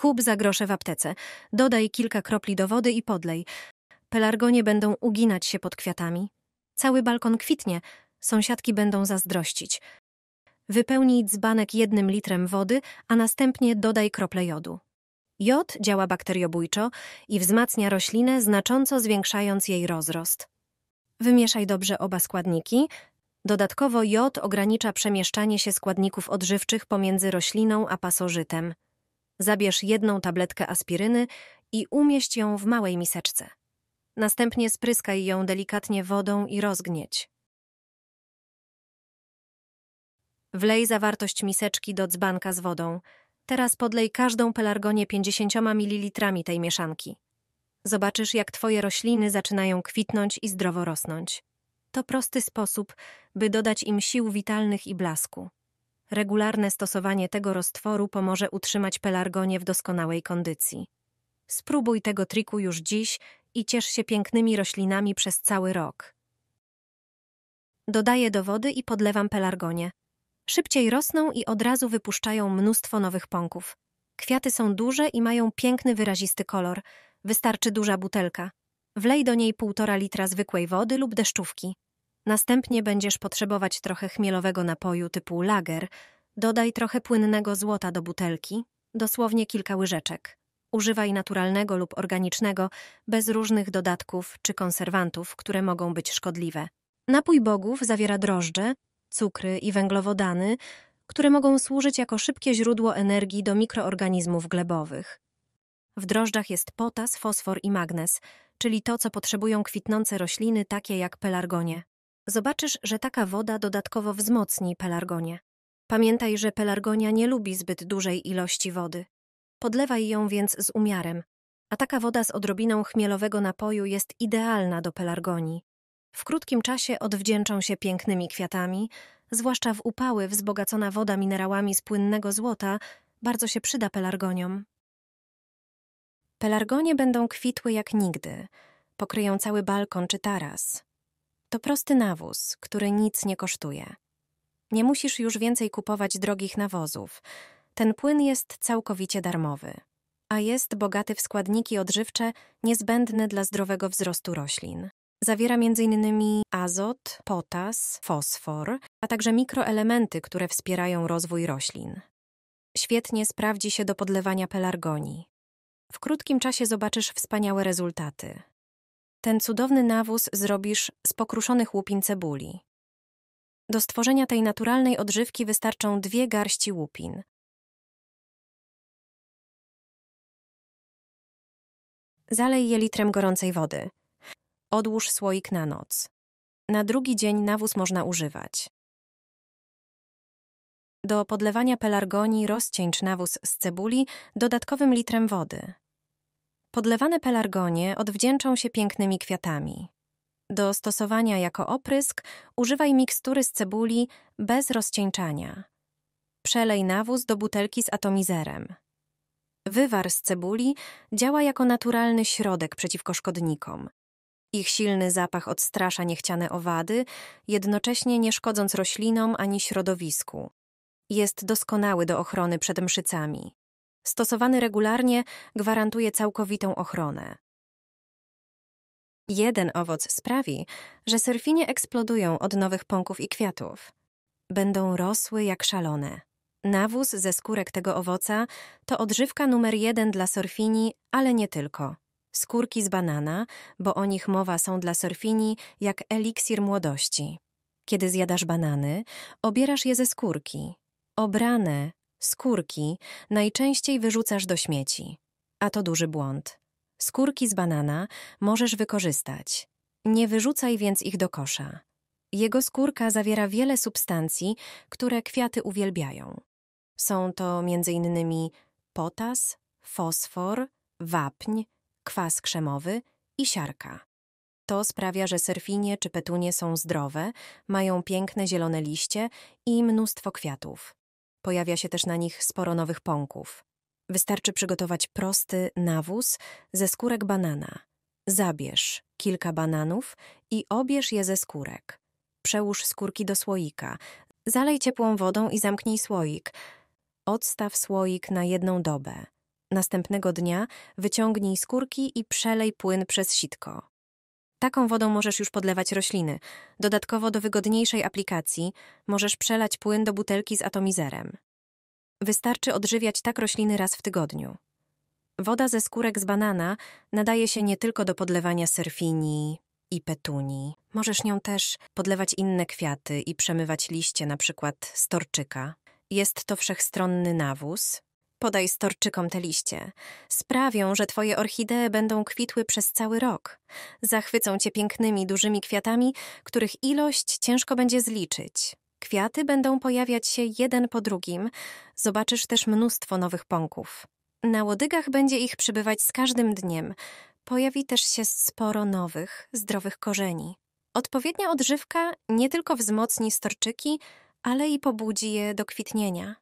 Kup za grosze w aptece. Dodaj kilka kropli do wody i podlej. Pelargonie będą uginać się pod kwiatami. Cały balkon kwitnie. Sąsiadki będą zazdrościć. Wypełnij dzbanek jednym litrem wody, a następnie dodaj krople jodu. Jod działa bakteriobójczo i wzmacnia roślinę, znacząco zwiększając jej rozrost. Wymieszaj dobrze oba składniki. Dodatkowo jod ogranicza przemieszczanie się składników odżywczych pomiędzy rośliną a pasożytem. Zabierz jedną tabletkę aspiryny i umieść ją w małej miseczce. Następnie spryskaj ją delikatnie wodą i rozgnieć. Wlej zawartość miseczki do dzbanka z wodą. Teraz podlej każdą pelargonię 50 ml tej mieszanki. Zobaczysz, jak twoje rośliny zaczynają kwitnąć i zdrowo rosnąć. To prosty sposób, by dodać im sił witalnych i blasku. Regularne stosowanie tego roztworu pomoże utrzymać pelargonie w doskonałej kondycji. Spróbuj tego triku już dziś i ciesz się pięknymi roślinami przez cały rok. Dodaję do wody i podlewam pelargonie. Szybciej rosną i od razu wypuszczają mnóstwo nowych pąków. Kwiaty są duże i mają piękny, wyrazisty kolor. Wystarczy duża butelka. Wlej do niej półtora litra zwykłej wody lub deszczówki. Następnie będziesz potrzebować trochę chmielowego napoju typu lager. Dodaj trochę płynnego złota do butelki, dosłownie kilka łyżeczek. Używaj naturalnego lub organicznego, bez różnych dodatków czy konserwantów, które mogą być szkodliwe. Napój bogów zawiera drożdże, cukry i węglowodany, które mogą służyć jako szybkie źródło energii do mikroorganizmów glebowych. W drożdżach jest potas, fosfor i magnez, czyli to, co potrzebują kwitnące rośliny takie jak pelargonie. Zobaczysz, że taka woda dodatkowo wzmocni pelargonię. Pamiętaj, że pelargonia nie lubi zbyt dużej ilości wody. Podlewaj ją więc z umiarem, a taka woda z odrobiną chmielowego napoju jest idealna do pelargonii. W krótkim czasie odwdzięczą się pięknymi kwiatami, zwłaszcza w upały wzbogacona woda minerałami z płynnego złota bardzo się przyda pelargoniom. Pelargonie będą kwitły jak nigdy, pokryją cały balkon czy taras. To prosty nawóz, który nic nie kosztuje. Nie musisz już więcej kupować drogich nawozów. Ten płyn jest całkowicie darmowy, a jest bogaty w składniki odżywcze niezbędne dla zdrowego wzrostu roślin. Zawiera m.in. azot, potas, fosfor, a także mikroelementy, które wspierają rozwój roślin. Świetnie sprawdzi się do podlewania pelargonii. W krótkim czasie zobaczysz wspaniałe rezultaty. Ten cudowny nawóz zrobisz z pokruszonych łupin cebuli. Do stworzenia tej naturalnej odżywki wystarczą dwie garści łupin. Zalej je litrem gorącej wody. Odłóż słoik na noc. Na drugi dzień nawóz można używać. Do podlewania pelargonii rozcieńcz nawóz z cebuli dodatkowym litrem wody. Podlewane pelargonie odwdzięczą się pięknymi kwiatami. Do stosowania jako oprysk używaj mikstury z cebuli bez rozcieńczania. Przelej nawóz do butelki z atomizerem. Wywar z cebuli działa jako naturalny środek przeciwko szkodnikom. Ich silny zapach odstrasza niechciane owady, jednocześnie nie szkodząc roślinom ani środowisku. Jest doskonały do ochrony przed mszycami stosowany regularnie, gwarantuje całkowitą ochronę. Jeden owoc sprawi, że serfinie eksplodują od nowych pąków i kwiatów. Będą rosły jak szalone. Nawóz ze skórek tego owoca to odżywka numer jeden dla sorfini, ale nie tylko. Skórki z banana, bo o nich mowa są dla sorfini jak eliksir młodości. Kiedy zjadasz banany, obierasz je ze skórki. Obrane Skórki najczęściej wyrzucasz do śmieci, a to duży błąd. Skórki z banana możesz wykorzystać. Nie wyrzucaj więc ich do kosza. Jego skórka zawiera wiele substancji, które kwiaty uwielbiają. Są to m.in. potas, fosfor, wapń, kwas krzemowy i siarka. To sprawia, że serfinie czy petunie są zdrowe, mają piękne zielone liście i mnóstwo kwiatów. Pojawia się też na nich sporo nowych pąków. Wystarczy przygotować prosty nawóz ze skórek banana. Zabierz kilka bananów i obierz je ze skórek. Przełóż skórki do słoika. Zalej ciepłą wodą i zamknij słoik. Odstaw słoik na jedną dobę. Następnego dnia wyciągnij skórki i przelej płyn przez sitko. Taką wodą możesz już podlewać rośliny. Dodatkowo do wygodniejszej aplikacji możesz przelać płyn do butelki z atomizerem. Wystarczy odżywiać tak rośliny raz w tygodniu. Woda ze skórek z banana nadaje się nie tylko do podlewania serfinii i petunii. Możesz nią też podlewać inne kwiaty i przemywać liście, na przykład storczyka. Jest to wszechstronny nawóz, Podaj storczykom te liście. Sprawią, że twoje orchidee będą kwitły przez cały rok. Zachwycą cię pięknymi, dużymi kwiatami, których ilość ciężko będzie zliczyć. Kwiaty będą pojawiać się jeden po drugim. Zobaczysz też mnóstwo nowych pąków. Na łodygach będzie ich przybywać z każdym dniem. Pojawi też się sporo nowych, zdrowych korzeni. Odpowiednia odżywka nie tylko wzmocni storczyki, ale i pobudzi je do kwitnienia.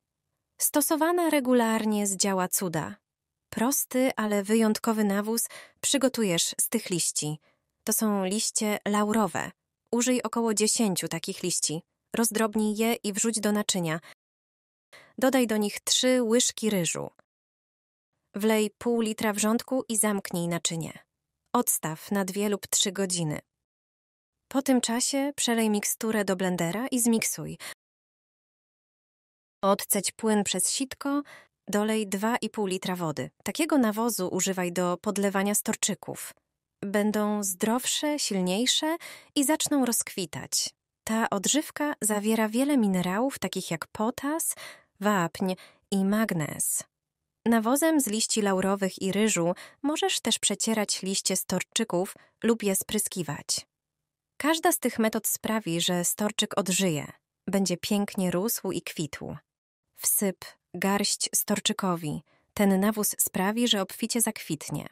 Stosowana regularnie zdziała cuda. Prosty, ale wyjątkowy nawóz przygotujesz z tych liści. To są liście laurowe. Użyj około dziesięciu takich liści. Rozdrobnij je i wrzuć do naczynia. Dodaj do nich trzy łyżki ryżu. Wlej pół litra wrzątku i zamknij naczynie. Odstaw na dwie lub trzy godziny. Po tym czasie przelej miksturę do blendera i zmiksuj. Odceć płyn przez sitko, dolej 2,5 litra wody. Takiego nawozu używaj do podlewania storczyków. Będą zdrowsze, silniejsze i zaczną rozkwitać. Ta odżywka zawiera wiele minerałów takich jak potas, wapń i magnez. Nawozem z liści laurowych i ryżu możesz też przecierać liście storczyków lub je spryskiwać. Każda z tych metod sprawi, że storczyk odżyje, będzie pięknie rósł i kwitł. Wsyp garść storczykowi. Ten nawóz sprawi, że obficie zakwitnie.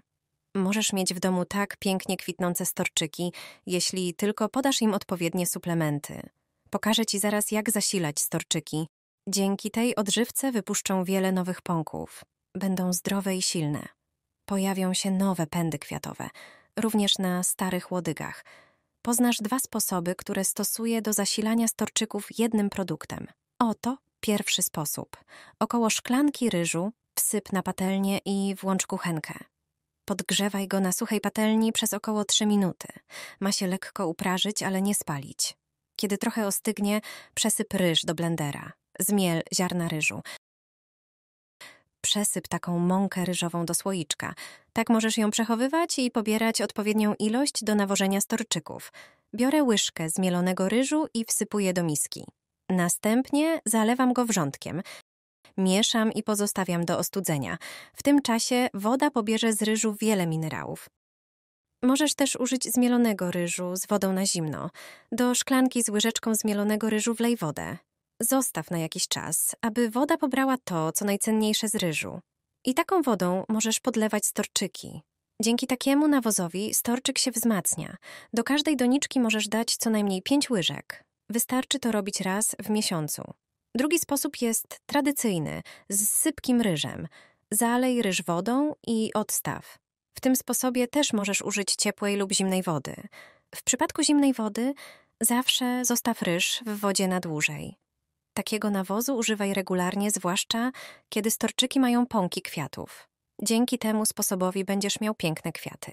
Możesz mieć w domu tak pięknie kwitnące storczyki, jeśli tylko podasz im odpowiednie suplementy. Pokażę ci zaraz, jak zasilać storczyki. Dzięki tej odżywce wypuszczą wiele nowych pąków. Będą zdrowe i silne. Pojawią się nowe pędy kwiatowe, również na starych łodygach. Poznasz dwa sposoby, które stosuję do zasilania storczyków jednym produktem. Oto pierwszy sposób. Około szklanki ryżu wsyp na patelnię i włącz kuchenkę. Podgrzewaj go na suchej patelni przez około 3 minuty. Ma się lekko uprażyć, ale nie spalić. Kiedy trochę ostygnie, przesyp ryż do blendera. Zmiel ziarna ryżu. Przesyp taką mąkę ryżową do słoiczka. Tak możesz ją przechowywać i pobierać odpowiednią ilość do nawożenia storczyków. Biorę łyżkę zmielonego ryżu i wsypuję do miski. Następnie zalewam go wrzątkiem. Mieszam i pozostawiam do ostudzenia. W tym czasie woda pobierze z ryżu wiele minerałów. Możesz też użyć zmielonego ryżu z wodą na zimno. Do szklanki z łyżeczką zmielonego ryżu wlej wodę. Zostaw na jakiś czas, aby woda pobrała to, co najcenniejsze z ryżu. I taką wodą możesz podlewać storczyki. Dzięki takiemu nawozowi storczyk się wzmacnia. Do każdej doniczki możesz dać co najmniej 5 łyżek. Wystarczy to robić raz w miesiącu. Drugi sposób jest tradycyjny, z sypkim ryżem. Zalej ryż wodą i odstaw. W tym sposobie też możesz użyć ciepłej lub zimnej wody. W przypadku zimnej wody zawsze zostaw ryż w wodzie na dłużej. Takiego nawozu używaj regularnie, zwłaszcza kiedy storczyki mają pąki kwiatów. Dzięki temu sposobowi będziesz miał piękne kwiaty.